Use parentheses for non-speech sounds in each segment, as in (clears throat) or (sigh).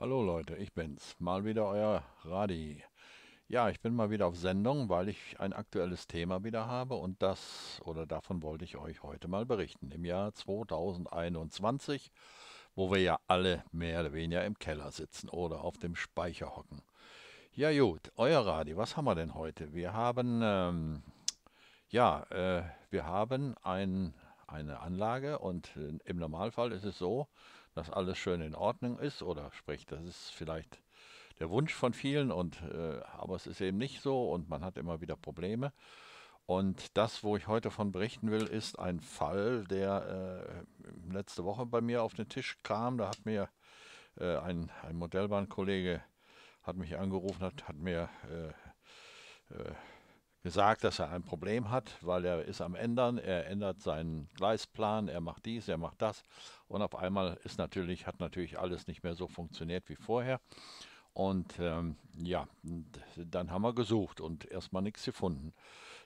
Hallo Leute, ich bin's, mal wieder euer Radi. Ja, ich bin mal wieder auf Sendung, weil ich ein aktuelles Thema wieder habe und das oder davon wollte ich euch heute mal berichten. Im Jahr 2021, wo wir ja alle mehr oder weniger im Keller sitzen oder auf dem Speicher hocken. Ja gut, euer Radi, was haben wir denn heute? Wir haben ähm, ja, äh, wir haben ein, eine Anlage und äh, im Normalfall ist es so, dass alles schön in Ordnung ist oder sprich, das ist vielleicht der Wunsch von vielen und äh, aber es ist eben nicht so und man hat immer wieder Probleme. Und das, wo ich heute von berichten will, ist ein Fall, der äh, letzte Woche bei mir auf den Tisch kam. Da hat mir äh, ein, ein Modellbahnkollege hat mich angerufen, hat, hat mir äh, äh, gesagt, dass er ein Problem hat, weil er ist am Ändern, er ändert seinen Gleisplan, er macht dies, er macht das und auf einmal ist natürlich, hat natürlich alles nicht mehr so funktioniert wie vorher. Und ähm, ja, dann haben wir gesucht und erstmal nichts gefunden.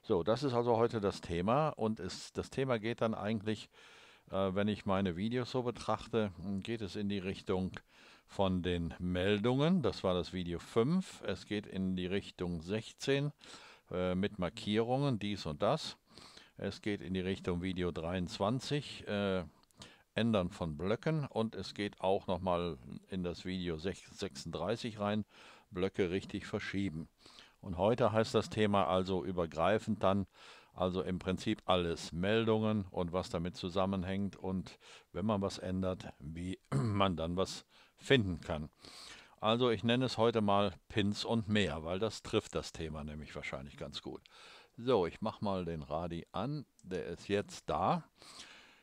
So, das ist also heute das Thema und es, das Thema geht dann eigentlich, äh, wenn ich meine Videos so betrachte, geht es in die Richtung von den Meldungen. Das war das Video 5. Es geht in die Richtung 16 äh, mit Markierungen, dies und das. Es geht in die Richtung Video 23, äh, Ändern von Blöcken und es geht auch nochmal in das Video 36 rein, Blöcke richtig verschieben. Und heute heißt das Thema also übergreifend dann, also im Prinzip alles, Meldungen und was damit zusammenhängt und wenn man was ändert, wie (clears throat) man dann was finden kann. Also ich nenne es heute mal Pins und mehr, weil das trifft das Thema nämlich wahrscheinlich ganz gut. So, ich mache mal den Radi an, der ist jetzt da.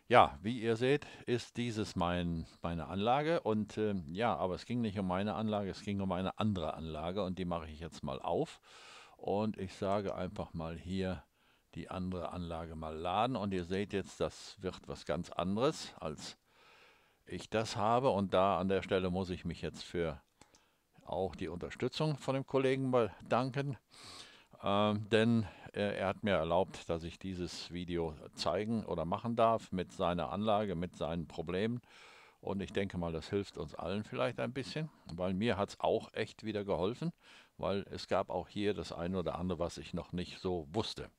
Ja, wie ihr seht, ist dieses mein, meine Anlage und äh, ja, aber es ging nicht um meine Anlage, es ging um eine andere Anlage und die mache ich jetzt mal auf und ich sage einfach mal hier die andere Anlage mal laden und ihr seht jetzt, das wird was ganz anderes, als ich das habe und da an der Stelle muss ich mich jetzt für auch die Unterstützung von dem Kollegen bedanken, ähm, denn äh, er hat mir erlaubt, dass ich dieses Video zeigen oder machen darf mit seiner Anlage, mit seinen Problemen. Und ich denke mal, das hilft uns allen vielleicht ein bisschen, weil mir hat es auch echt wieder geholfen, weil es gab auch hier das eine oder andere, was ich noch nicht so wusste.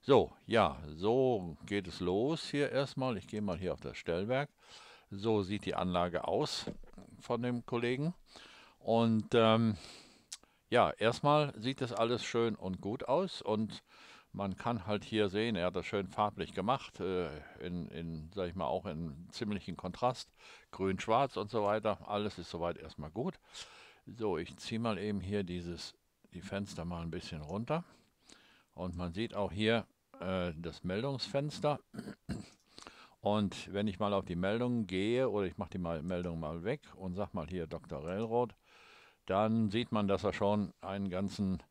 So, ja, so geht es los hier erstmal. Ich gehe mal hier auf das Stellwerk. So sieht die Anlage aus von dem Kollegen. Und ähm, ja, erstmal sieht das alles schön und gut aus und man kann halt hier sehen, er hat das schön farblich gemacht, äh, in, in, sag ich mal, auch in ziemlichen Kontrast, grün-schwarz und so weiter. Alles ist soweit erstmal gut. So, ich ziehe mal eben hier dieses, die Fenster mal ein bisschen runter. Und man sieht auch hier äh, das Meldungsfenster. Und wenn ich mal auf die Meldung gehe, oder ich mache die mal, Meldung mal weg und sag mal hier Dr. Rellroth, dann sieht man, dass er schon einen ganzen,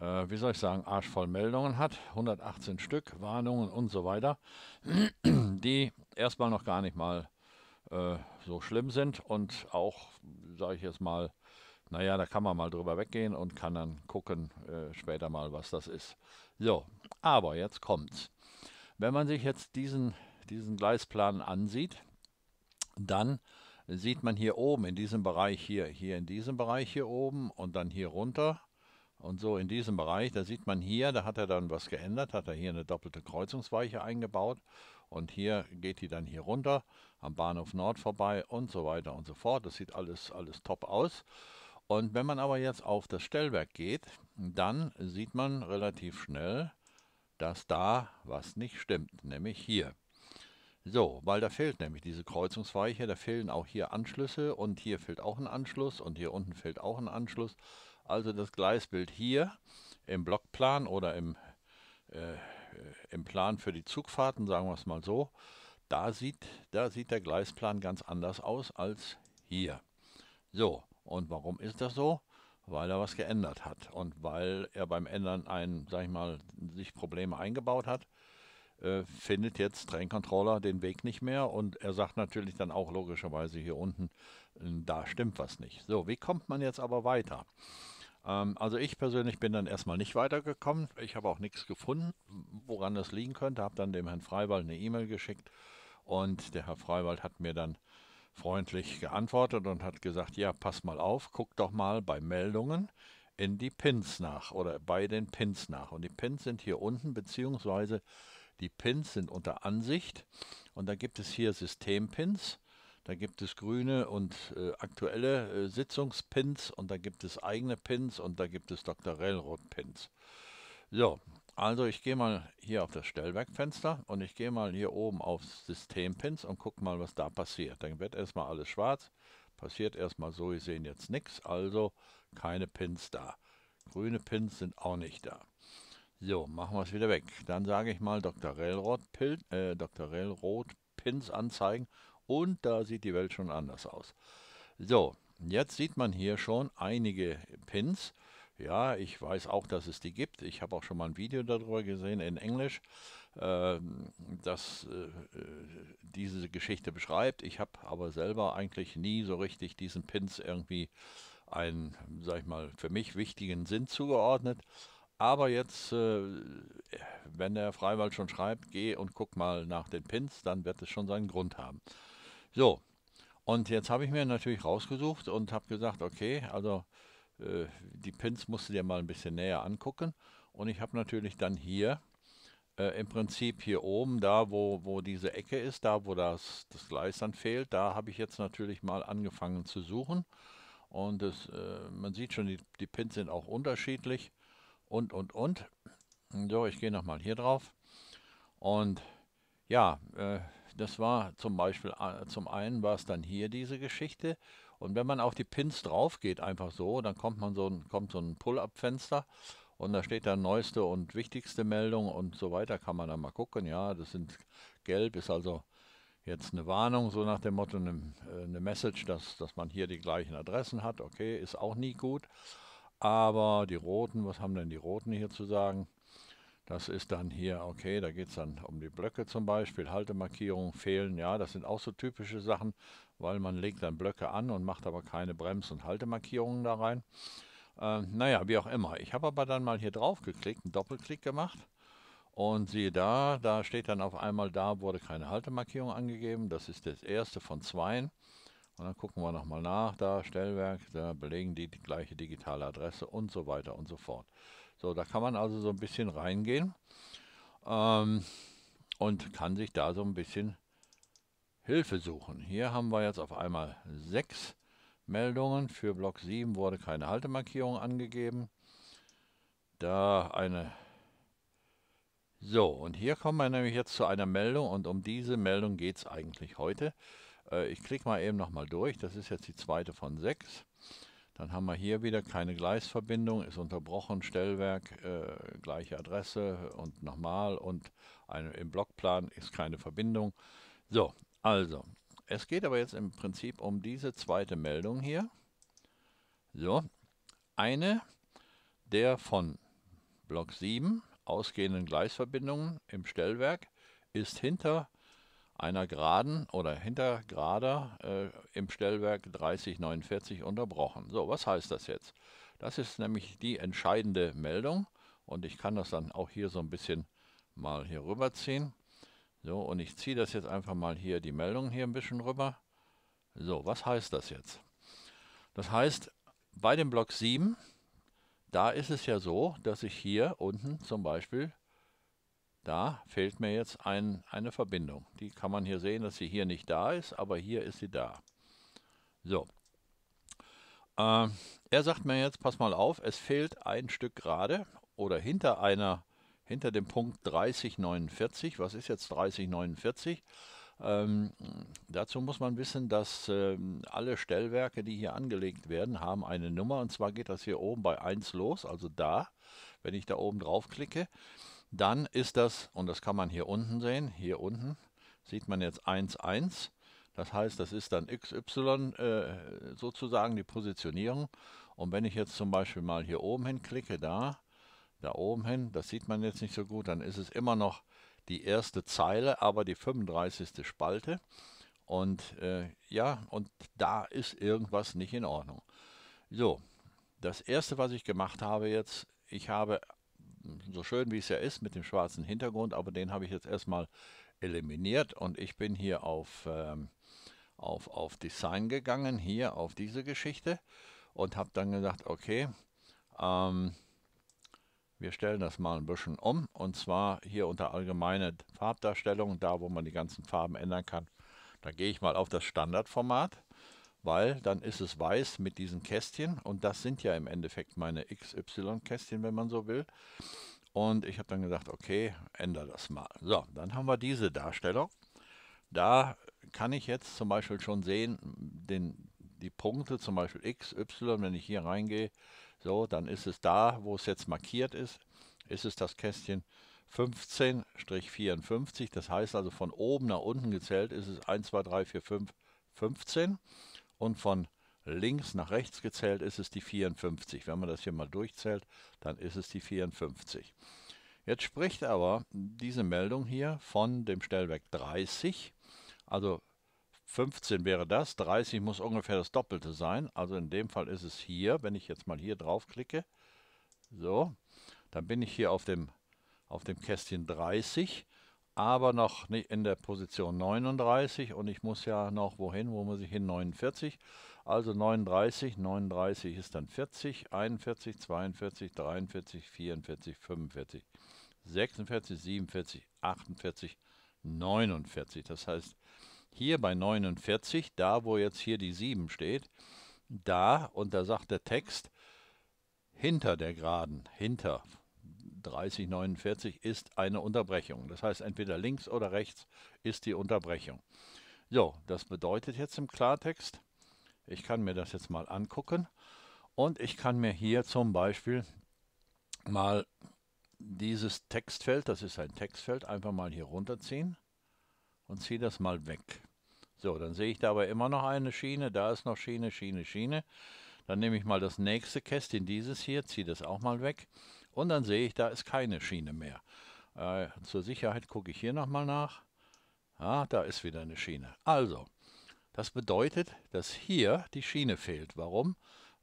äh, wie soll ich sagen, Arsch voll Meldungen hat. 118 Stück, Warnungen und so weiter, (clears throat) die erstmal noch gar nicht mal äh, so schlimm sind und auch, sage ich jetzt mal, naja, da kann man mal drüber weggehen und kann dann gucken äh, später mal, was das ist. So, aber jetzt kommt's. Wenn man sich jetzt diesen, diesen Gleisplan ansieht, dann sieht man hier oben in diesem Bereich hier, hier in diesem Bereich hier oben und dann hier runter und so in diesem Bereich, da sieht man hier, da hat er dann was geändert, hat er hier eine doppelte Kreuzungsweiche eingebaut und hier geht die dann hier runter am Bahnhof Nord vorbei und so weiter und so fort. Das sieht alles, alles top aus. Und wenn man aber jetzt auf das Stellwerk geht, dann sieht man relativ schnell, dass da was nicht stimmt, nämlich hier. So, weil da fehlt nämlich diese Kreuzungsweiche, da fehlen auch hier Anschlüsse und hier fehlt auch ein Anschluss und hier unten fehlt auch ein Anschluss. Also das Gleisbild hier im Blockplan oder im, äh, im Plan für die Zugfahrten, sagen wir es mal so, da sieht, da sieht der Gleisplan ganz anders aus als hier. So, und warum ist das so? Weil er was geändert hat und weil er beim Ändern ein, sag ich mal, sich Probleme eingebaut hat äh, findet jetzt Train-Controller den Weg nicht mehr und er sagt natürlich dann auch logischerweise hier unten, äh, da stimmt was nicht. So, wie kommt man jetzt aber weiter? Ähm, also ich persönlich bin dann erstmal nicht weitergekommen. Ich habe auch nichts gefunden, woran das liegen könnte. Habe dann dem Herrn Freiwald eine E-Mail geschickt und der Herr Freiwald hat mir dann freundlich geantwortet und hat gesagt, ja, pass mal auf, guck doch mal bei Meldungen in die Pins nach oder bei den Pins nach. Und die Pins sind hier unten, beziehungsweise die Pins sind unter Ansicht und da gibt es hier Systempins. Da gibt es grüne und äh, aktuelle äh, Sitzungspins und da gibt es eigene Pins und da gibt es Dr. Railroad-Pins. So, also ich gehe mal hier auf das Stellwerkfenster und ich gehe mal hier oben auf Systempins und gucke mal, was da passiert. Dann wird erstmal alles schwarz, passiert erstmal so, wir sehen jetzt nichts, also keine Pins da. Grüne Pins sind auch nicht da. So, machen wir es wieder weg. Dann sage ich mal Dr. Railroad, Pil äh, Dr. Relroth Pins anzeigen und da sieht die Welt schon anders aus. So, jetzt sieht man hier schon einige Pins. Ja, ich weiß auch, dass es die gibt. Ich habe auch schon mal ein Video darüber gesehen in Englisch, äh, das äh, diese Geschichte beschreibt. Ich habe aber selber eigentlich nie so richtig diesen Pins irgendwie einen, sag ich mal, für mich wichtigen Sinn zugeordnet. Aber jetzt, äh, wenn der Freiwald schon schreibt, geh und guck mal nach den Pins, dann wird es schon seinen Grund haben. So, und jetzt habe ich mir natürlich rausgesucht und habe gesagt, okay, also äh, die Pins musst du dir mal ein bisschen näher angucken. Und ich habe natürlich dann hier äh, im Prinzip hier oben, da wo, wo diese Ecke ist, da wo das, das Gleis dann fehlt, da habe ich jetzt natürlich mal angefangen zu suchen. Und das, äh, man sieht schon, die, die Pins sind auch unterschiedlich und, und, und. So, ich gehe nochmal hier drauf. Und ja, äh, das war zum Beispiel, äh, zum einen war es dann hier diese Geschichte. Und wenn man auf die Pins drauf geht, einfach so, dann kommt man so ein, kommt so ein Pull-up-Fenster und da steht dann neueste und wichtigste Meldung und so weiter. Kann man dann mal gucken. Ja, das sind gelb, ist also jetzt eine Warnung, so nach dem Motto, eine, eine äh, Message, dass, dass man hier die gleichen Adressen hat. Okay, ist auch nie gut. Aber die Roten, was haben denn die Roten hier zu sagen? Das ist dann hier, okay, da geht es dann um die Blöcke zum Beispiel, Haltemarkierungen fehlen, ja, das sind auch so typische Sachen, weil man legt dann Blöcke an und macht aber keine Brems- und Haltemarkierungen da rein. Äh, naja, wie auch immer. Ich habe aber dann mal hier drauf geklickt, einen Doppelklick gemacht und siehe da, da steht dann auf einmal, da wurde keine Haltemarkierung angegeben, das ist das erste von zweien. Und dann gucken wir nochmal nach, da Stellwerk, da belegen die die gleiche digitale Adresse und so weiter und so fort. So, da kann man also so ein bisschen reingehen ähm, und kann sich da so ein bisschen Hilfe suchen. Hier haben wir jetzt auf einmal sechs Meldungen. Für Block 7 wurde keine Haltemarkierung angegeben. Da eine... So, und hier kommen wir nämlich jetzt zu einer Meldung und um diese Meldung geht es eigentlich heute. Äh, ich klicke mal eben nochmal durch. Das ist jetzt die zweite von sechs. Dann haben wir hier wieder keine Gleisverbindung, ist unterbrochen, Stellwerk, äh, gleiche Adresse und nochmal und ein, im Blockplan ist keine Verbindung. So, also, es geht aber jetzt im Prinzip um diese zweite Meldung hier. So, eine der von Block 7 ausgehenden Gleisverbindungen im Stellwerk ist hinter einer geraden oder hintergerader äh, im Stellwerk 3049 unterbrochen. So, was heißt das jetzt? Das ist nämlich die entscheidende Meldung und ich kann das dann auch hier so ein bisschen mal hier rüberziehen. So, und ich ziehe das jetzt einfach mal hier, die Meldung hier ein bisschen rüber. So, was heißt das jetzt? Das heißt, bei dem Block 7, da ist es ja so, dass ich hier unten zum Beispiel da fehlt mir jetzt ein, eine Verbindung. Die kann man hier sehen, dass sie hier nicht da ist, aber hier ist sie da. So. Äh, er sagt mir jetzt, pass mal auf, es fehlt ein Stück gerade oder hinter einer, hinter dem Punkt 3049. Was ist jetzt 3049? Ähm, dazu muss man wissen, dass ähm, alle Stellwerke, die hier angelegt werden, haben eine Nummer. Und zwar geht das hier oben bei 1 los, also da, wenn ich da oben drauf klicke dann ist das, und das kann man hier unten sehen, hier unten sieht man jetzt 1, 1. Das heißt, das ist dann XY äh, sozusagen die Positionierung. Und wenn ich jetzt zum Beispiel mal hier oben hin klicke, da, da oben hin, das sieht man jetzt nicht so gut, dann ist es immer noch die erste Zeile, aber die 35. Spalte. Und äh, ja, und da ist irgendwas nicht in Ordnung. So, das erste, was ich gemacht habe jetzt, ich habe so schön wie es ja ist mit dem schwarzen Hintergrund, aber den habe ich jetzt erstmal eliminiert und ich bin hier auf, ähm, auf, auf Design gegangen, hier auf diese Geschichte und habe dann gesagt, okay, ähm, wir stellen das mal ein bisschen um und zwar hier unter allgemeine Farbdarstellung, da wo man die ganzen Farben ändern kann. Da gehe ich mal auf das Standardformat weil dann ist es weiß mit diesen Kästchen und das sind ja im Endeffekt meine XY-Kästchen, wenn man so will. Und ich habe dann gesagt, okay, ändere das mal. So, dann haben wir diese Darstellung. Da kann ich jetzt zum Beispiel schon sehen, den, die Punkte, zum Beispiel X, Y, wenn ich hier reingehe, so, dann ist es da, wo es jetzt markiert ist, ist es das Kästchen 15-54. Das heißt also von oben nach unten gezählt ist es 1, 2, 3, 4, 5, 15 und von links nach rechts gezählt ist es die 54. Wenn man das hier mal durchzählt, dann ist es die 54. Jetzt spricht aber diese Meldung hier von dem Stellwerk 30, also 15 wäre das, 30 muss ungefähr das Doppelte sein, also in dem Fall ist es hier, wenn ich jetzt mal hier drauf klicke, so, dann bin ich hier auf dem, auf dem Kästchen 30 aber noch nicht in der Position 39 und ich muss ja noch wohin, wo muss ich hin? 49. Also 39, 39 ist dann 40, 41, 42, 43, 44, 45, 46, 47, 48, 49. Das heißt, hier bei 49, da wo jetzt hier die 7 steht, da, und da sagt der Text, hinter der Geraden, hinter, 3049 ist eine Unterbrechung. Das heißt, entweder links oder rechts ist die Unterbrechung. So, das bedeutet jetzt im Klartext, ich kann mir das jetzt mal angucken und ich kann mir hier zum Beispiel mal dieses Textfeld, das ist ein Textfeld, einfach mal hier runterziehen und ziehe das mal weg. So, dann sehe ich dabei immer noch eine Schiene, da ist noch Schiene, Schiene, Schiene. Dann nehme ich mal das nächste Kästchen, dieses hier, ziehe das auch mal weg und dann sehe ich, da ist keine Schiene mehr. Äh, zur Sicherheit gucke ich hier nochmal nach. Ah, da ist wieder eine Schiene. Also, das bedeutet, dass hier die Schiene fehlt. Warum?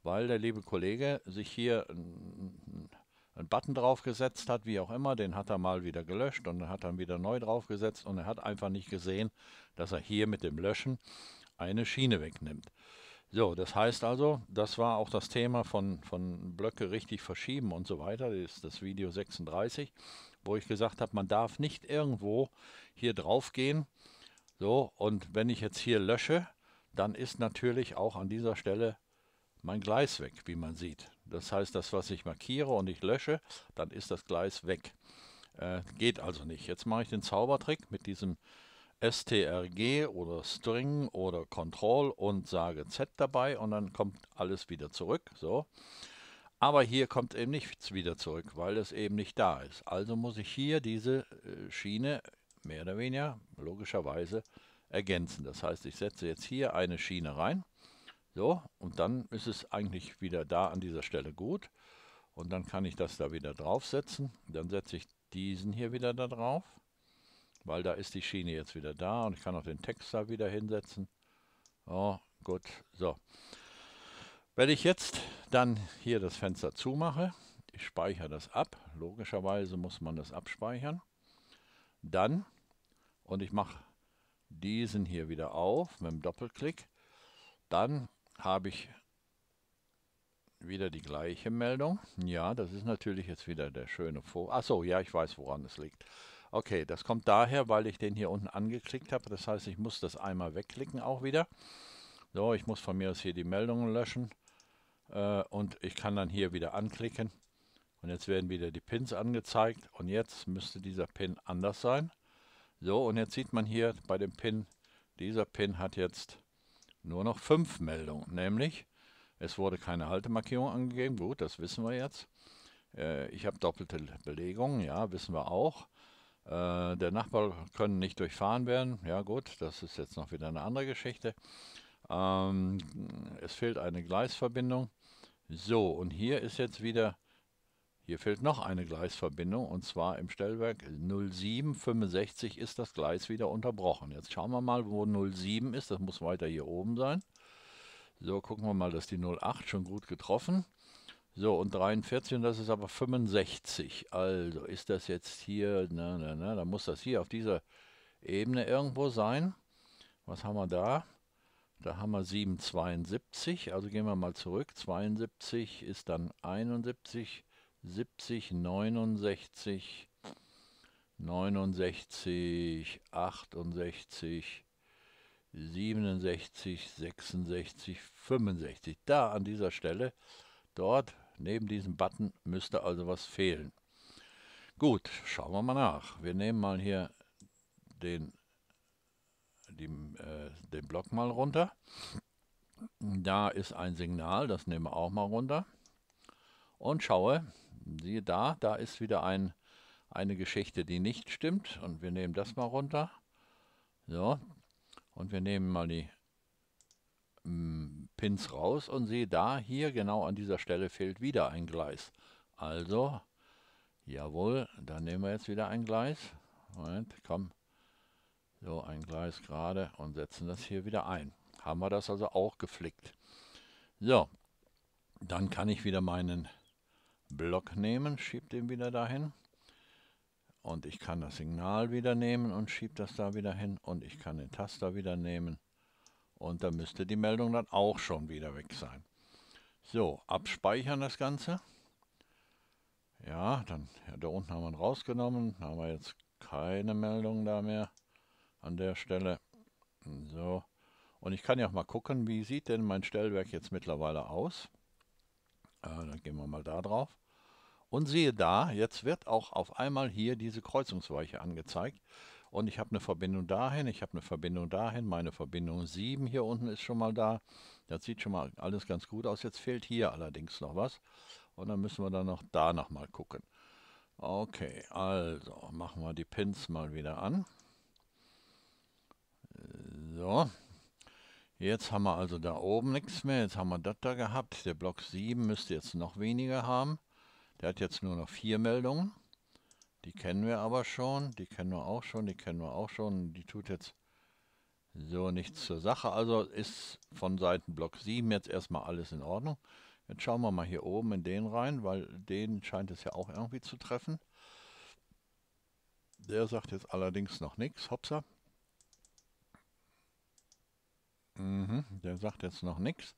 Weil der liebe Kollege sich hier einen Button draufgesetzt hat, wie auch immer, den hat er mal wieder gelöscht und hat dann wieder neu draufgesetzt und er hat einfach nicht gesehen, dass er hier mit dem Löschen eine Schiene wegnimmt. So, das heißt also, das war auch das Thema von, von Blöcke richtig verschieben und so weiter, das ist das Video 36, wo ich gesagt habe, man darf nicht irgendwo hier drauf gehen. So, und wenn ich jetzt hier lösche, dann ist natürlich auch an dieser Stelle mein Gleis weg, wie man sieht. Das heißt, das, was ich markiere und ich lösche, dann ist das Gleis weg. Äh, geht also nicht. Jetzt mache ich den Zaubertrick mit diesem strg oder string oder control und sage z dabei und dann kommt alles wieder zurück. So. Aber hier kommt eben nichts wieder zurück, weil es eben nicht da ist. Also muss ich hier diese äh, Schiene mehr oder weniger logischerweise ergänzen. Das heißt, ich setze jetzt hier eine Schiene rein. So, und dann ist es eigentlich wieder da an dieser Stelle gut. Und dann kann ich das da wieder draufsetzen. Dann setze ich diesen hier wieder da drauf weil da ist die Schiene jetzt wieder da und ich kann auch den Text da wieder hinsetzen. Oh, gut, so. Wenn ich jetzt dann hier das Fenster zumache, ich speichere das ab, logischerweise muss man das abspeichern, dann, und ich mache diesen hier wieder auf mit dem Doppelklick, dann habe ich wieder die gleiche Meldung. Ja, das ist natürlich jetzt wieder der schöne Vor... Achso, ja, ich weiß, woran es liegt. Okay, das kommt daher, weil ich den hier unten angeklickt habe. Das heißt, ich muss das einmal wegklicken auch wieder. So, ich muss von mir aus hier die Meldungen löschen. Äh, und ich kann dann hier wieder anklicken. Und jetzt werden wieder die Pins angezeigt. Und jetzt müsste dieser Pin anders sein. So, und jetzt sieht man hier bei dem Pin, dieser Pin hat jetzt nur noch fünf Meldungen. Nämlich, es wurde keine Haltemarkierung angegeben. Gut, das wissen wir jetzt. Äh, ich habe doppelte Belegungen, ja, wissen wir auch. Äh, der Nachbar können nicht durchfahren werden. Ja gut, das ist jetzt noch wieder eine andere Geschichte. Ähm, es fehlt eine Gleisverbindung. So, und hier ist jetzt wieder, hier fehlt noch eine Gleisverbindung und zwar im Stellwerk 0765 ist das Gleis wieder unterbrochen. Jetzt schauen wir mal, wo 07 ist. Das muss weiter hier oben sein. So, gucken wir mal, dass die 08 schon gut getroffen. ist. So, und 43, und das ist aber 65. Also ist das jetzt hier, na, na, na, dann muss das hier auf dieser Ebene irgendwo sein. Was haben wir da? Da haben wir 772, also gehen wir mal zurück. 72 ist dann 71, 70, 69, 69, 68, 67, 66, 65. Da an dieser Stelle, dort Neben diesem Button müsste also was fehlen. Gut, schauen wir mal nach. Wir nehmen mal hier den, die, äh, den Block mal runter. Da ist ein Signal, das nehmen wir auch mal runter. Und schaue, siehe da, da ist wieder ein, eine Geschichte, die nicht stimmt. Und wir nehmen das mal runter. So, und wir nehmen mal die mm, Pins raus und sehe da, hier genau an dieser Stelle fehlt wieder ein Gleis. Also, jawohl, dann nehmen wir jetzt wieder ein Gleis. Moment, komm. So, ein Gleis gerade und setzen das hier wieder ein. Haben wir das also auch geflickt. So, dann kann ich wieder meinen Block nehmen, schiebe den wieder dahin. Und ich kann das Signal wieder nehmen und schiebe das da wieder hin. Und ich kann den Taster wieder nehmen und da müsste die Meldung dann auch schon wieder weg sein. So, abspeichern das Ganze. Ja, dann ja, da unten haben wir ihn rausgenommen. Da Haben wir jetzt keine Meldung da mehr an der Stelle. So. Und ich kann ja auch mal gucken, wie sieht denn mein Stellwerk jetzt mittlerweile aus. Äh, dann gehen wir mal da drauf. Und siehe da, jetzt wird auch auf einmal hier diese Kreuzungsweiche angezeigt. Und ich habe eine Verbindung dahin, ich habe eine Verbindung dahin, meine Verbindung 7 hier unten ist schon mal da. Das sieht schon mal alles ganz gut aus. Jetzt fehlt hier allerdings noch was. Und dann müssen wir dann noch da nochmal gucken. Okay, also machen wir die Pins mal wieder an. So, Jetzt haben wir also da oben nichts mehr. Jetzt haben wir das da gehabt. Der Block 7 müsste jetzt noch weniger haben. Der hat jetzt nur noch vier Meldungen. Die kennen wir aber schon, die kennen wir auch schon, die kennen wir auch schon. Die tut jetzt so nichts zur Sache. Also ist von Seiten Block 7 jetzt erstmal alles in Ordnung. Jetzt schauen wir mal hier oben in den rein, weil den scheint es ja auch irgendwie zu treffen. Der sagt jetzt allerdings noch nichts, Hopsa. Mhm, der sagt jetzt noch nichts.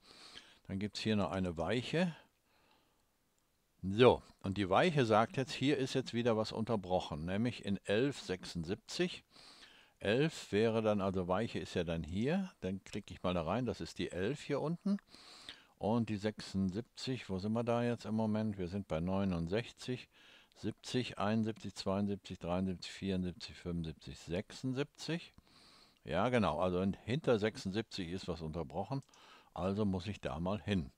Dann gibt es hier noch eine Weiche. So, und die Weiche sagt jetzt, hier ist jetzt wieder was unterbrochen, nämlich in 1176. 11 wäre dann, also Weiche ist ja dann hier, dann klicke ich mal da rein, das ist die 11 hier unten. Und die 76, wo sind wir da jetzt im Moment? Wir sind bei 69, 70, 71, 72, 73, 74, 75, 76. Ja genau, also hinter 76 ist was unterbrochen, also muss ich da mal hin.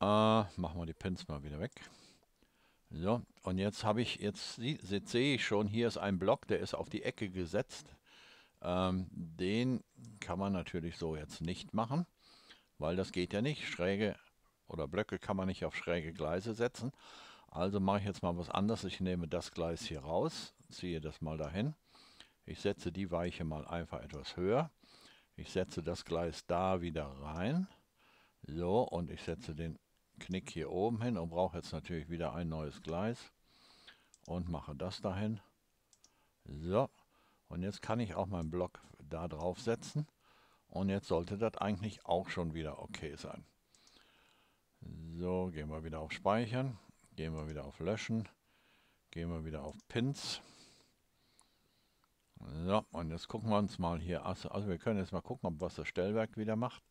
Äh, machen wir die Pins mal wieder weg. So, und jetzt habe ich, jetzt, jetzt sehe ich schon, hier ist ein Block, der ist auf die Ecke gesetzt. Ähm, den kann man natürlich so jetzt nicht machen, weil das geht ja nicht. Schräge oder Blöcke kann man nicht auf schräge Gleise setzen. Also mache ich jetzt mal was anderes. Ich nehme das Gleis hier raus, ziehe das mal dahin. Ich setze die Weiche mal einfach etwas höher. Ich setze das Gleis da wieder rein. So, und ich setze den Knick hier oben hin und brauche jetzt natürlich wieder ein neues Gleis und mache das dahin. So, und jetzt kann ich auch meinen Block da drauf setzen und jetzt sollte das eigentlich auch schon wieder okay sein. So, gehen wir wieder auf Speichern, gehen wir wieder auf Löschen, gehen wir wieder auf Pins. So, und jetzt gucken wir uns mal hier, also, also wir können jetzt mal gucken, ob was das Stellwerk wieder macht.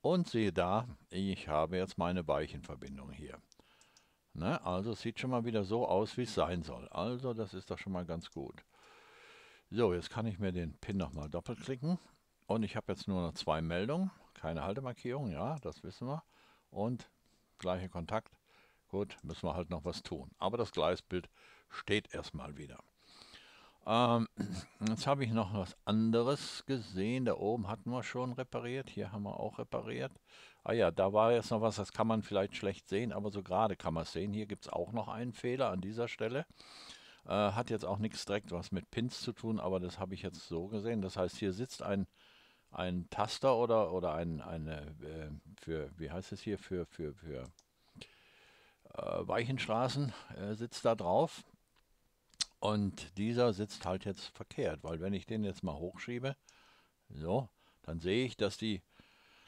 Und siehe da, ich habe jetzt meine Weichenverbindung hier. Ne? Also es sieht schon mal wieder so aus, wie es sein soll. Also das ist doch schon mal ganz gut. So, jetzt kann ich mir den Pin nochmal doppelklicken. Und ich habe jetzt nur noch zwei Meldungen. Keine Haltemarkierung, ja, das wissen wir. Und gleicher Kontakt. Gut, müssen wir halt noch was tun. Aber das Gleisbild steht erstmal wieder. Ähm, jetzt habe ich noch was anderes gesehen. Da oben hatten wir schon repariert. Hier haben wir auch repariert. Ah ja, da war jetzt noch was, das kann man vielleicht schlecht sehen, aber so gerade kann man es sehen. Hier gibt es auch noch einen Fehler an dieser Stelle. Äh, hat jetzt auch nichts direkt was mit Pins zu tun, aber das habe ich jetzt so gesehen. Das heißt, hier sitzt ein, ein Taster oder, oder ein, eine, äh, für, wie heißt es hier, für, für, für äh, Weichenstraßen äh, sitzt da drauf. Und dieser sitzt halt jetzt verkehrt, weil wenn ich den jetzt mal hochschiebe, so, dann sehe ich, dass die,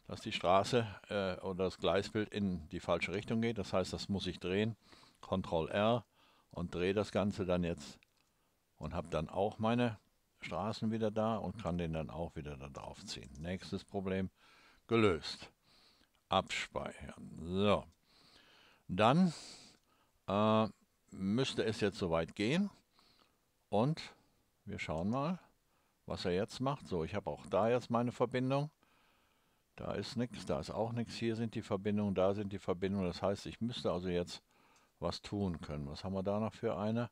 dass die Straße äh, oder das Gleisbild in die falsche Richtung geht. Das heißt, das muss ich drehen. Ctrl-R und drehe das Ganze dann jetzt und habe dann auch meine Straßen wieder da und kann den dann auch wieder da drauf ziehen. Nächstes Problem gelöst. Abspeichern. So. Dann äh, müsste es jetzt soweit gehen. Und wir schauen mal, was er jetzt macht. So, ich habe auch da jetzt meine Verbindung. Da ist nichts, da ist auch nichts. Hier sind die Verbindungen, da sind die Verbindungen. Das heißt, ich müsste also jetzt was tun können. Was haben wir da noch für eine?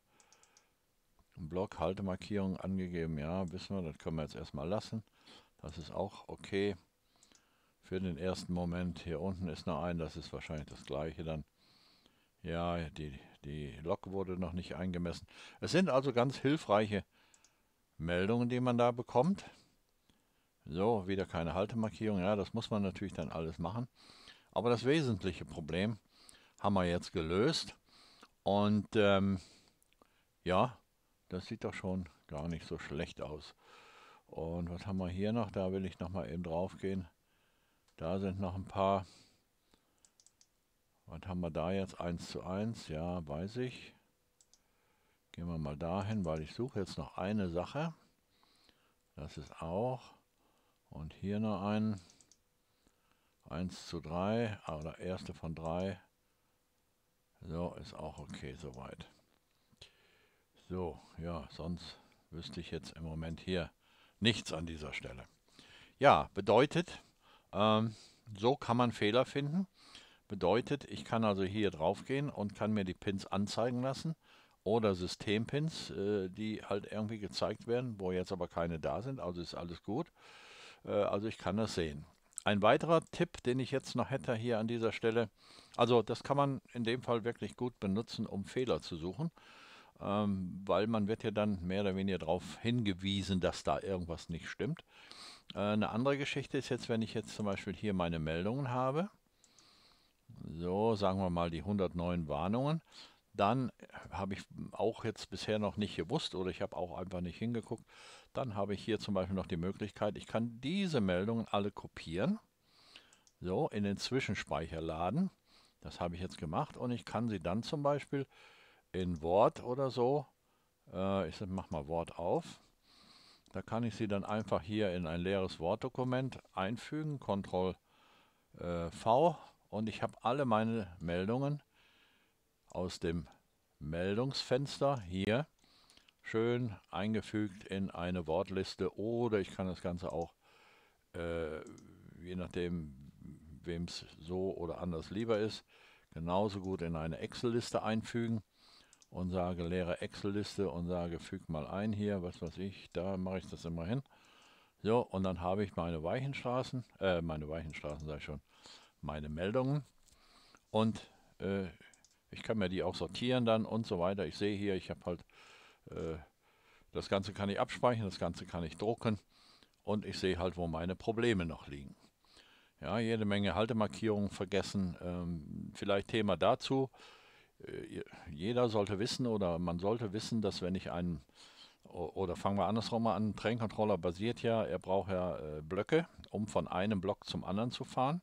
Block, Haltemarkierung angegeben. Ja, wissen wir, das können wir jetzt erstmal lassen. Das ist auch okay. Für den ersten Moment hier unten ist noch ein, das ist wahrscheinlich das gleiche dann. Ja, die die Lok wurde noch nicht eingemessen. Es sind also ganz hilfreiche Meldungen, die man da bekommt. So, wieder keine Haltemarkierung. Ja, das muss man natürlich dann alles machen. Aber das wesentliche Problem haben wir jetzt gelöst. Und ähm, ja, das sieht doch schon gar nicht so schlecht aus. Und was haben wir hier noch? Da will ich nochmal eben drauf gehen. Da sind noch ein paar was haben wir da jetzt? 1 zu 1, ja, weiß ich. Gehen wir mal dahin, weil ich suche jetzt noch eine Sache. Das ist auch. Und hier noch ein. 1 zu 3, oder erste von 3. So, ist auch okay soweit. So, ja, sonst wüsste ich jetzt im Moment hier nichts an dieser Stelle. Ja, bedeutet, ähm, so kann man Fehler finden. Bedeutet, ich kann also hier drauf gehen und kann mir die Pins anzeigen lassen oder Systempins, äh, die halt irgendwie gezeigt werden, wo jetzt aber keine da sind, also ist alles gut. Äh, also ich kann das sehen. Ein weiterer Tipp, den ich jetzt noch hätte hier an dieser Stelle, also das kann man in dem Fall wirklich gut benutzen, um Fehler zu suchen, ähm, weil man wird ja dann mehr oder weniger darauf hingewiesen, dass da irgendwas nicht stimmt. Äh, eine andere Geschichte ist jetzt, wenn ich jetzt zum Beispiel hier meine Meldungen habe, so sagen wir mal die 109 Warnungen. Dann habe ich auch jetzt bisher noch nicht gewusst oder ich habe auch einfach nicht hingeguckt. Dann habe ich hier zum Beispiel noch die Möglichkeit, ich kann diese Meldungen alle kopieren, so in den Zwischenspeicher laden. Das habe ich jetzt gemacht und ich kann sie dann zum Beispiel in Word oder so, äh, ich mache mal Word auf, da kann ich sie dann einfach hier in ein leeres Word-Dokument einfügen, Ctrl äh, V und ich habe alle meine Meldungen aus dem Meldungsfenster hier schön eingefügt in eine Wortliste oder ich kann das Ganze auch, äh, je nachdem, wem es so oder anders lieber ist, genauso gut in eine Excel-Liste einfügen und sage leere Excel-Liste und sage füg mal ein hier, was weiß ich, da mache ich das immer hin. So, und dann habe ich meine Weichenstraßen, äh, meine Weichenstraßen sage ich schon, meine Meldungen und äh, ich kann mir die auch sortieren dann und so weiter. Ich sehe hier, ich habe halt äh, das Ganze kann ich abspeichern, das Ganze kann ich drucken und ich sehe halt, wo meine Probleme noch liegen. Ja, jede Menge Haltemarkierungen vergessen, ähm, vielleicht Thema dazu. Äh, jeder sollte wissen oder man sollte wissen, dass wenn ich einen oder fangen wir andersrum mal an. Ein Traincontroller basiert ja, er braucht ja äh, Blöcke, um von einem Block zum anderen zu fahren.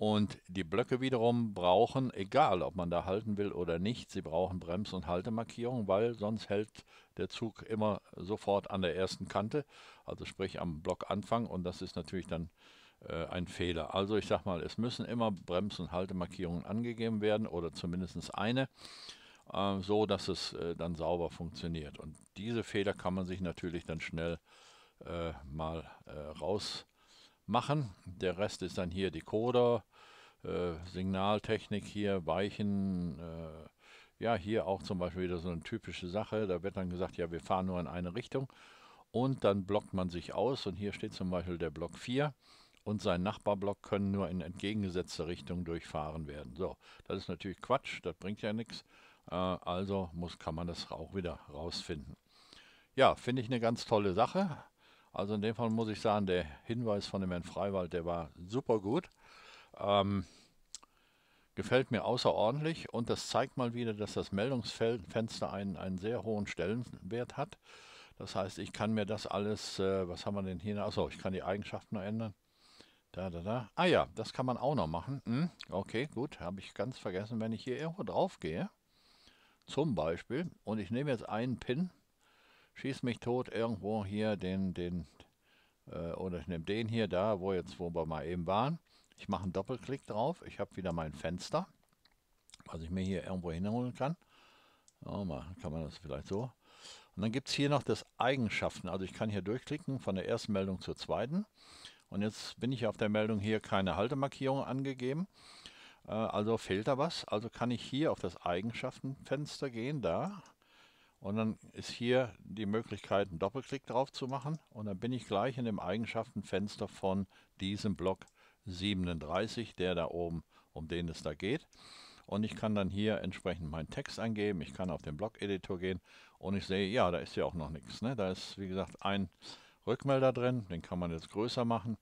Und die Blöcke wiederum brauchen, egal ob man da halten will oder nicht, sie brauchen Brems- und Haltemarkierung, weil sonst hält der Zug immer sofort an der ersten Kante, also sprich am Blockanfang und das ist natürlich dann äh, ein Fehler. Also ich sag mal, es müssen immer Brems- und Haltemarkierungen angegeben werden oder zumindest eine, äh, so dass es äh, dann sauber funktioniert. Und diese Fehler kann man sich natürlich dann schnell äh, mal äh, raus machen. Der Rest ist dann hier Decoder, äh, Signaltechnik hier, Weichen, äh, ja, hier auch zum Beispiel wieder so eine typische Sache. Da wird dann gesagt, ja, wir fahren nur in eine Richtung und dann blockt man sich aus und hier steht zum Beispiel der Block 4 und sein Nachbarblock können nur in entgegengesetzte Richtung durchfahren werden. So, das ist natürlich Quatsch, das bringt ja nichts. Äh, also muss, kann man das auch wieder rausfinden. Ja, finde ich eine ganz tolle Sache. Also in dem Fall muss ich sagen, der Hinweis von dem Herrn Freiwald, der war super gut. Ähm, gefällt mir außerordentlich und das zeigt mal wieder, dass das Meldungsfenster einen, einen sehr hohen Stellenwert hat. Das heißt, ich kann mir das alles, äh, was haben wir denn hier? Achso, ich kann die Eigenschaften noch ändern. Da, da, da. Ah ja, das kann man auch noch machen. Hm, okay, gut, habe ich ganz vergessen, wenn ich hier irgendwo drauf gehe, zum Beispiel, und ich nehme jetzt einen Pin, schieße mich tot irgendwo hier den, den, äh, oder ich nehme den hier da, wo jetzt, wo wir mal eben waren, ich mache einen Doppelklick drauf. Ich habe wieder mein Fenster, was ich mir hier irgendwo hinholen kann. Oh, mal kann man das vielleicht so. Und dann gibt es hier noch das Eigenschaften. Also ich kann hier durchklicken von der ersten Meldung zur zweiten. Und jetzt bin ich auf der Meldung hier keine Haltemarkierung angegeben. Äh, also fehlt da was. Also kann ich hier auf das Eigenschaftenfenster gehen, da. Und dann ist hier die Möglichkeit, einen Doppelklick drauf zu machen. Und dann bin ich gleich in dem Eigenschaftenfenster von diesem Block. 37, der da oben, um den es da geht. Und ich kann dann hier entsprechend meinen Text angeben. Ich kann auf den Blog-Editor gehen und ich sehe, ja, da ist ja auch noch nichts. Ne? Da ist, wie gesagt, ein Rückmelder drin. Den kann man jetzt größer machen.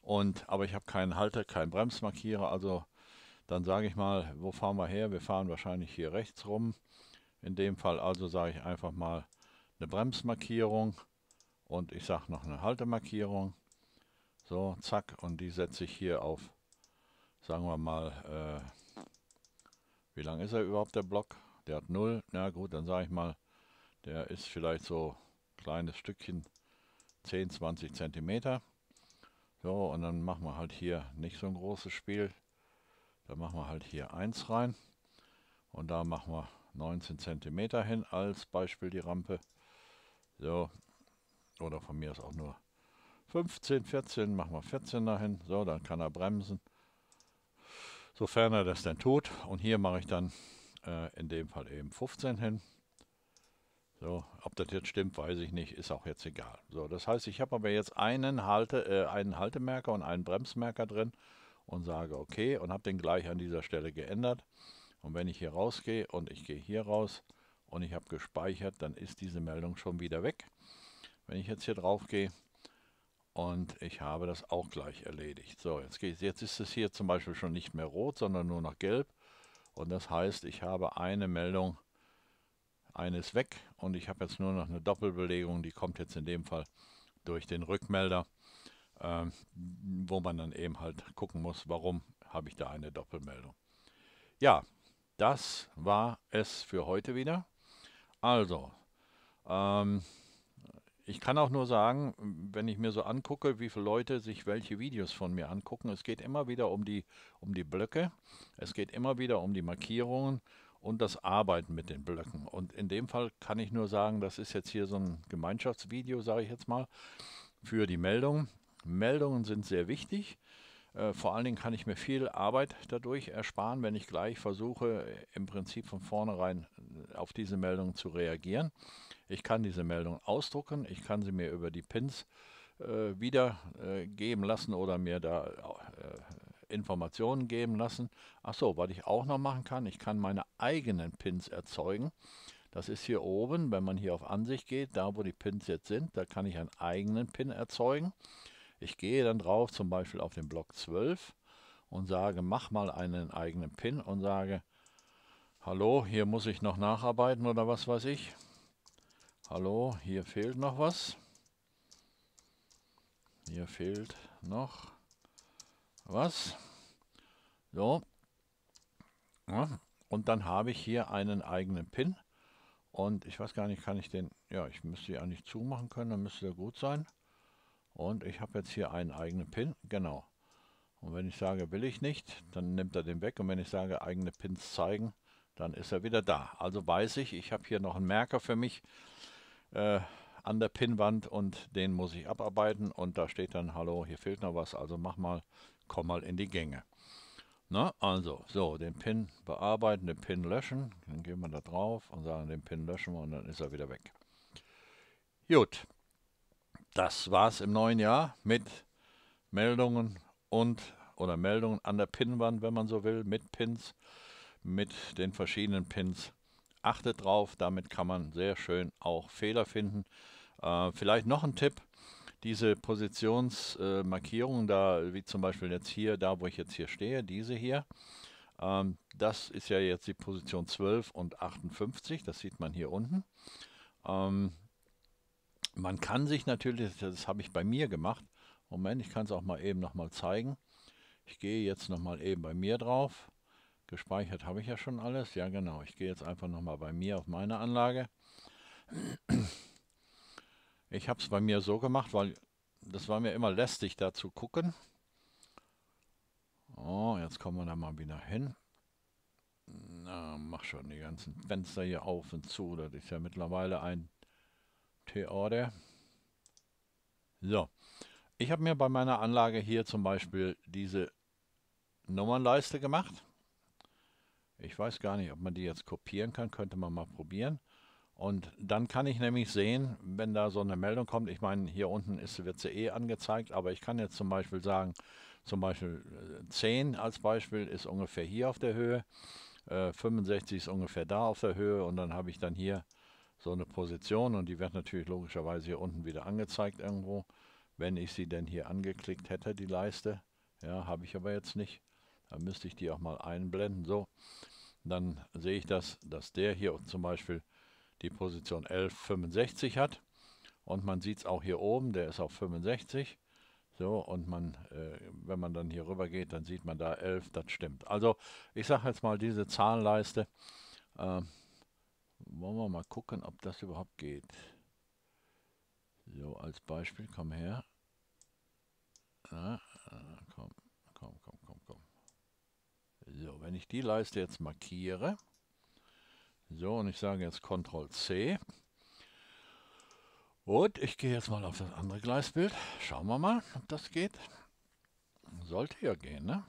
Und, aber ich habe keinen Halter, keinen Bremsmarkierer. Also dann sage ich mal, wo fahren wir her? Wir fahren wahrscheinlich hier rechts rum. In dem Fall also sage ich einfach mal eine Bremsmarkierung und ich sage noch eine Haltemarkierung so, zack, und die setze ich hier auf, sagen wir mal, äh, wie lang ist er überhaupt, der Block? Der hat 0, na gut, dann sage ich mal, der ist vielleicht so ein kleines Stückchen, 10, 20 cm. So, und dann machen wir halt hier nicht so ein großes Spiel. Dann machen wir halt hier 1 rein. Und da machen wir 19 cm hin, als Beispiel die Rampe. So, oder von mir ist auch nur 15, 14, machen wir 14 dahin. So, dann kann er bremsen. Sofern er das denn tut. Und hier mache ich dann äh, in dem Fall eben 15 hin. So, ob das jetzt stimmt, weiß ich nicht, ist auch jetzt egal. So, das heißt, ich habe aber jetzt einen, Halte, äh, einen Haltemerker und einen Bremsmerker drin und sage okay und habe den gleich an dieser Stelle geändert. Und wenn ich hier rausgehe und ich gehe hier raus und ich habe gespeichert, dann ist diese Meldung schon wieder weg. Wenn ich jetzt hier drauf gehe, und ich habe das auch gleich erledigt. So, jetzt, geht, jetzt ist es hier zum Beispiel schon nicht mehr rot, sondern nur noch gelb. Und das heißt, ich habe eine Meldung, eine ist weg und ich habe jetzt nur noch eine Doppelbelegung, die kommt jetzt in dem Fall durch den Rückmelder, äh, wo man dann eben halt gucken muss, warum habe ich da eine Doppelmeldung. Ja, das war es für heute wieder. Also, ähm, ich kann auch nur sagen, wenn ich mir so angucke, wie viele Leute sich welche Videos von mir angucken, es geht immer wieder um die, um die Blöcke, es geht immer wieder um die Markierungen und das Arbeiten mit den Blöcken. Und in dem Fall kann ich nur sagen, das ist jetzt hier so ein Gemeinschaftsvideo, sage ich jetzt mal, für die Meldung. Meldungen sind sehr wichtig. Äh, vor allen Dingen kann ich mir viel Arbeit dadurch ersparen, wenn ich gleich versuche, im Prinzip von vornherein äh, auf diese Meldung zu reagieren. Ich kann diese Meldung ausdrucken, ich kann sie mir über die Pins äh, wiedergeben äh, lassen oder mir da äh, Informationen geben lassen. Achso, was ich auch noch machen kann, ich kann meine eigenen Pins erzeugen. Das ist hier oben, wenn man hier auf Ansicht geht, da wo die Pins jetzt sind, da kann ich einen eigenen Pin erzeugen. Ich gehe dann drauf, zum Beispiel auf den Block 12 und sage, mach mal einen eigenen Pin und sage, hallo, hier muss ich noch nacharbeiten oder was weiß ich. Hallo, hier fehlt noch was. Hier fehlt noch was. So. Ja. Und dann habe ich hier einen eigenen Pin. Und ich weiß gar nicht, kann ich den... Ja, ich müsste ja eigentlich zumachen können, dann müsste der gut sein. Und ich habe jetzt hier einen eigenen Pin, genau. Und wenn ich sage, will ich nicht, dann nimmt er den weg. Und wenn ich sage, eigene Pins zeigen, dann ist er wieder da. Also weiß ich, ich habe hier noch einen Merker für mich äh, an der Pinwand und den muss ich abarbeiten. Und da steht dann, hallo, hier fehlt noch was, also mach mal, komm mal in die Gänge. Na, also, so, den Pin bearbeiten, den Pin löschen. Dann gehen wir da drauf und sagen, den Pin löschen wir und dann ist er wieder weg. Gut das war's im neuen Jahr mit Meldungen und oder Meldungen an der Pinwand, wenn man so will, mit Pins, mit den verschiedenen Pins. Achtet drauf, damit kann man sehr schön auch Fehler finden. Äh, vielleicht noch ein Tipp, diese Positionsmarkierungen äh, da, wie zum Beispiel jetzt hier, da wo ich jetzt hier stehe, diese hier, ähm, das ist ja jetzt die Position 12 und 58, das sieht man hier unten. Ähm, man kann sich natürlich, das habe ich bei mir gemacht, Moment, ich kann es auch mal eben nochmal zeigen. Ich gehe jetzt nochmal eben bei mir drauf. Gespeichert habe ich ja schon alles. Ja genau, ich gehe jetzt einfach nochmal bei mir auf meine Anlage. Ich habe es bei mir so gemacht, weil das war mir immer lästig, da zu gucken. Oh, jetzt kommen wir da mal wieder hin. Na, mach schon die ganzen Fenster hier auf und zu. Das ist ja mittlerweile ein T-Order. So, ich habe mir bei meiner Anlage hier zum Beispiel diese Nummernleiste gemacht. Ich weiß gar nicht, ob man die jetzt kopieren kann, könnte man mal probieren. Und dann kann ich nämlich sehen, wenn da so eine Meldung kommt, ich meine, hier unten ist, wird sie eh angezeigt, aber ich kann jetzt zum Beispiel sagen, zum Beispiel 10 äh, als Beispiel ist ungefähr hier auf der Höhe, äh, 65 ist ungefähr da auf der Höhe und dann habe ich dann hier so eine Position und die wird natürlich logischerweise hier unten wieder angezeigt irgendwo, wenn ich sie denn hier angeklickt hätte, die Leiste. Ja, habe ich aber jetzt nicht. Da müsste ich die auch mal einblenden. So, dann sehe ich das, dass der hier zum Beispiel die Position 1165 hat. Und man sieht es auch hier oben, der ist auf 65. So, und man, äh, wenn man dann hier rüber geht, dann sieht man da 11, das stimmt. Also, ich sage jetzt mal, diese Zahlenleiste äh, wollen wir mal gucken, ob das überhaupt geht. So, als Beispiel, komm her. Na, äh, komm, komm, komm, komm, komm. So, wenn ich die Leiste jetzt markiere, so, und ich sage jetzt Ctrl-C, und ich gehe jetzt mal auf das andere Gleisbild. Schauen wir mal, ob das geht. Sollte ja gehen, ne?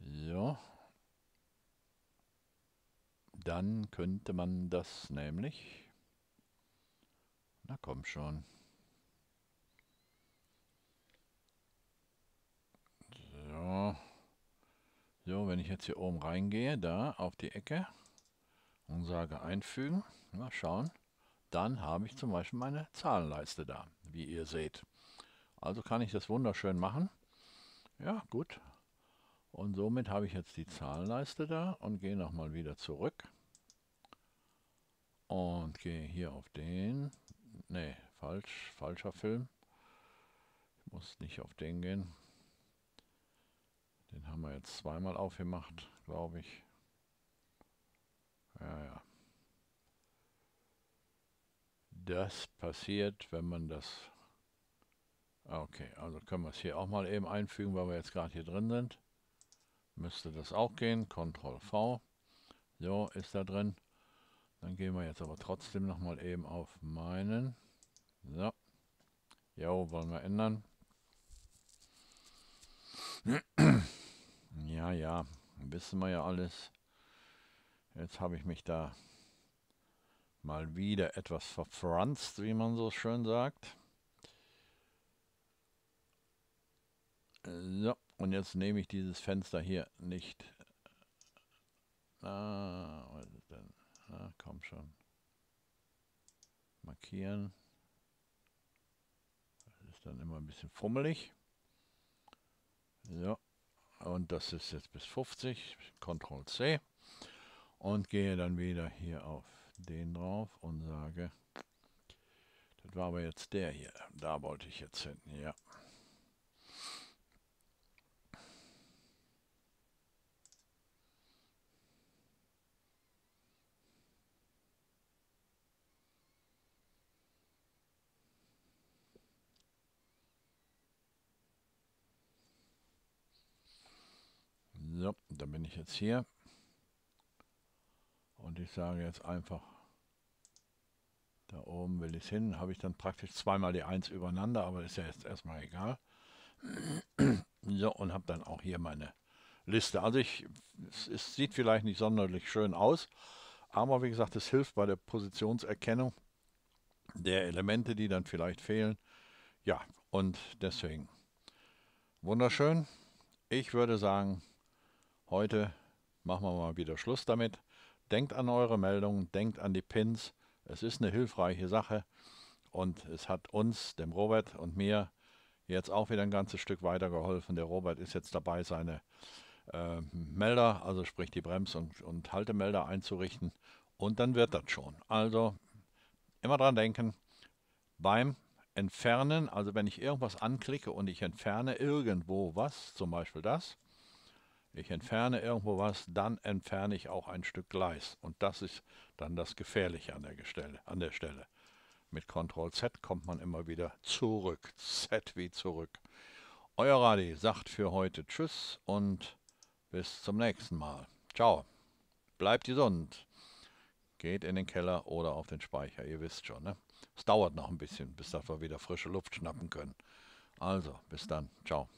So, dann könnte man das nämlich... Na komm schon. So. So, wenn ich jetzt hier oben reingehe, da auf die Ecke und sage einfügen, mal schauen, dann habe ich zum Beispiel meine Zahlenleiste da, wie ihr seht. Also kann ich das wunderschön machen. Ja, gut. Und somit habe ich jetzt die Zahlenleiste da und gehe nochmal wieder zurück und gehe hier auf den. Ne, falsch, falscher Film. Ich muss nicht auf den gehen. Den haben wir jetzt zweimal aufgemacht, glaube ich. Ja, ja. Das passiert, wenn man das... Ah, okay, also können wir es hier auch mal eben einfügen, weil wir jetzt gerade hier drin sind. Müsste das auch gehen. Ctrl V. So, ist da drin. Dann gehen wir jetzt aber trotzdem nochmal eben auf meinen. So. Jo, wollen wir ändern. (clears throat) Ja, ja, wissen wir ja alles. Jetzt habe ich mich da mal wieder etwas verfranzt, wie man so schön sagt. So, und jetzt nehme ich dieses Fenster hier nicht. Ah, schon. Markieren. Das ist dann immer ein bisschen fummelig. So. Und das ist jetzt bis 50. Ctrl C. Und gehe dann wieder hier auf den drauf und sage, das war aber jetzt der hier. Da wollte ich jetzt hin. Ja. jetzt hier. Und ich sage jetzt einfach, da oben will ich hin. Habe ich dann praktisch zweimal die 1 übereinander, aber ist ja jetzt erstmal egal. (clears throat) So, und habe dann auch hier meine Liste. Also ich, es, es sieht vielleicht nicht sonderlich schön aus, aber wie gesagt, es hilft bei der Positionserkennung der Elemente, die dann vielleicht fehlen. Ja, und deswegen wunderschön. Ich würde sagen, Heute machen wir mal wieder Schluss damit. Denkt an eure Meldungen, denkt an die Pins. Es ist eine hilfreiche Sache und es hat uns, dem Robert und mir, jetzt auch wieder ein ganzes Stück weitergeholfen. Der Robert ist jetzt dabei, seine äh, Melder, also sprich die Brems- und, und Haltemelder einzurichten und dann wird das schon. Also immer dran denken, beim Entfernen, also wenn ich irgendwas anklicke und ich entferne irgendwo was, zum Beispiel das, ich entferne irgendwo was, dann entferne ich auch ein Stück Gleis. Und das ist dann das Gefährliche an der, Gestelle, an der Stelle. Mit Ctrl Z kommt man immer wieder zurück. Z wie zurück. Euer Radi sagt für heute Tschüss und bis zum nächsten Mal. Ciao. Bleibt gesund. Geht in den Keller oder auf den Speicher, ihr wisst schon. Ne? Es dauert noch ein bisschen, bis wir wieder frische Luft schnappen können. Also, bis dann. Ciao.